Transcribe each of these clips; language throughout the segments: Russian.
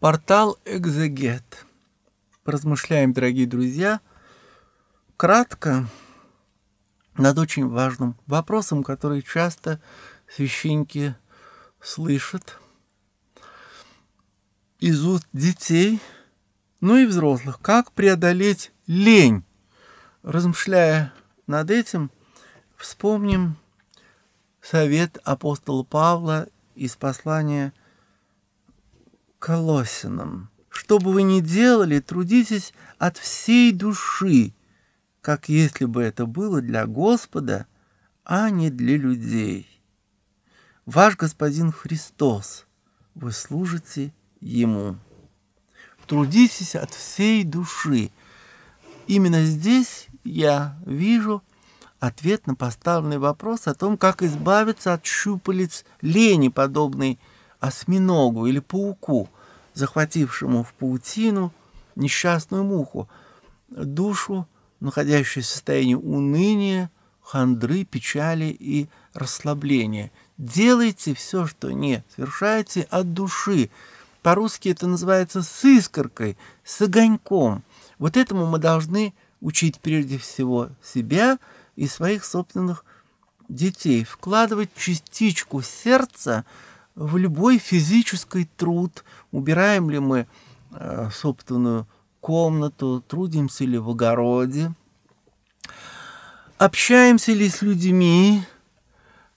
Портал Экзегет. Размышляем, дорогие друзья, кратко над очень важным вопросом, который часто священники слышат из уст детей, ну и взрослых. Как преодолеть лень? Размышляя над этим, вспомним совет апостола Павла из послания – Колосином. Что бы вы ни делали, трудитесь от всей души, как если бы это было для Господа, а не для людей. Ваш Господин Христос, вы служите Ему. Трудитесь от всей души. Именно здесь я вижу ответ на поставленный вопрос о том, как избавиться от щупалец лени, подобной осьминогу или пауку, захватившему в паутину несчастную муху, душу, находящуюся в состоянии уныния, хандры, печали и расслабления. Делайте все, что не совершаете от души. По-русски это называется с искоркой, с огоньком. Вот этому мы должны учить прежде всего себя и своих собственных детей. Вкладывать частичку сердца – в любой физический труд, убираем ли мы э, собственную комнату, трудимся ли в огороде, общаемся ли с людьми,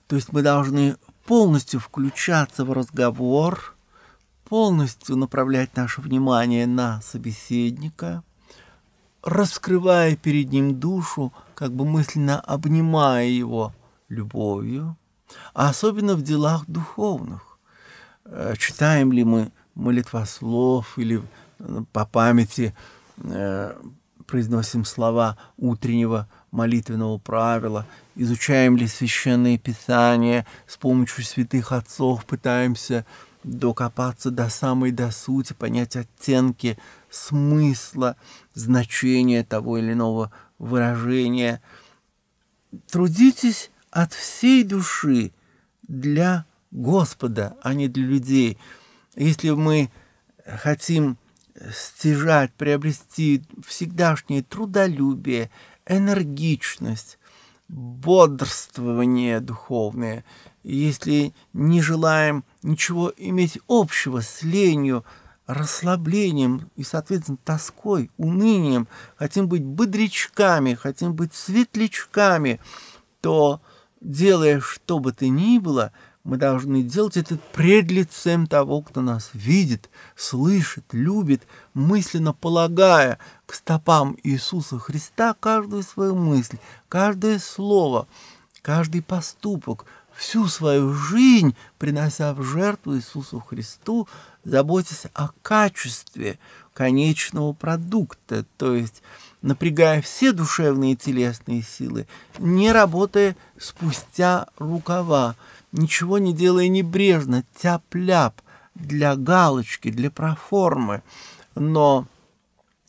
то есть мы должны полностью включаться в разговор, полностью направлять наше внимание на собеседника, раскрывая перед ним душу, как бы мысленно обнимая его любовью, а особенно в делах духовных. Э, читаем ли мы молитвослов или э, по памяти э, произносим слова утреннего молитвенного правила, изучаем ли священные писания, с помощью святых отцов пытаемся докопаться до самой до сути, понять оттенки смысла, значения того или иного выражения. Трудитесь от всей души для Господа, а не для людей. Если мы хотим стяжать, приобрести всегдашнее трудолюбие, энергичность, бодрствование духовное, если не желаем ничего иметь общего с ленью, расслаблением и, соответственно, тоской, унынием, хотим быть бодрячками, хотим быть светлячками, то, делая что бы то ни было, мы должны делать это пред лицем того, кто нас видит, слышит, любит, мысленно полагая к стопам Иисуса Христа каждую свою мысль, каждое слово, каждый поступок, всю свою жизнь, принося в жертву Иисусу Христу, заботясь о качестве конечного продукта, то есть напрягая все душевные и телесные силы, не работая спустя рукава, ничего не делая небрежно, тяп-ляп, для галочки, для проформы. Но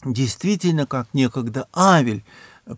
действительно, как некогда Авель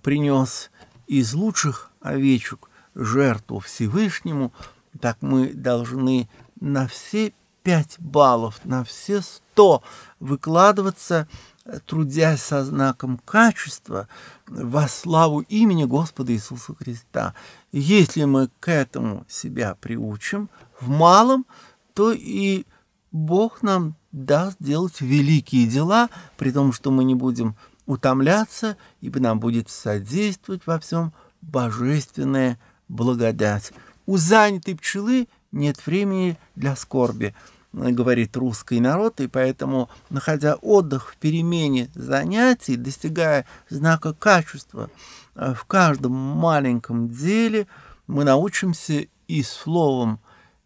принес из лучших овечек жертву Всевышнему, так мы должны на все 5 баллов на все 100 выкладываться, э, трудясь со знаком качества во славу имени Господа Иисуса Христа. Если мы к этому себя приучим в малом, то и Бог нам даст делать великие дела, при том, что мы не будем утомляться, ибо нам будет содействовать во всем божественная благодать. У занятой пчелы нет времени для скорби. Э, говорит русский народ, и поэтому, находя отдых в перемене занятий, достигая знака качества э, в каждом маленьком деле, мы научимся и словом,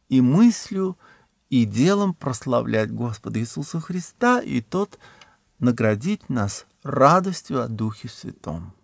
и мыслью, и делом прославлять Господа Иисуса Христа, и Тот наградить нас радостью о Духе Святом.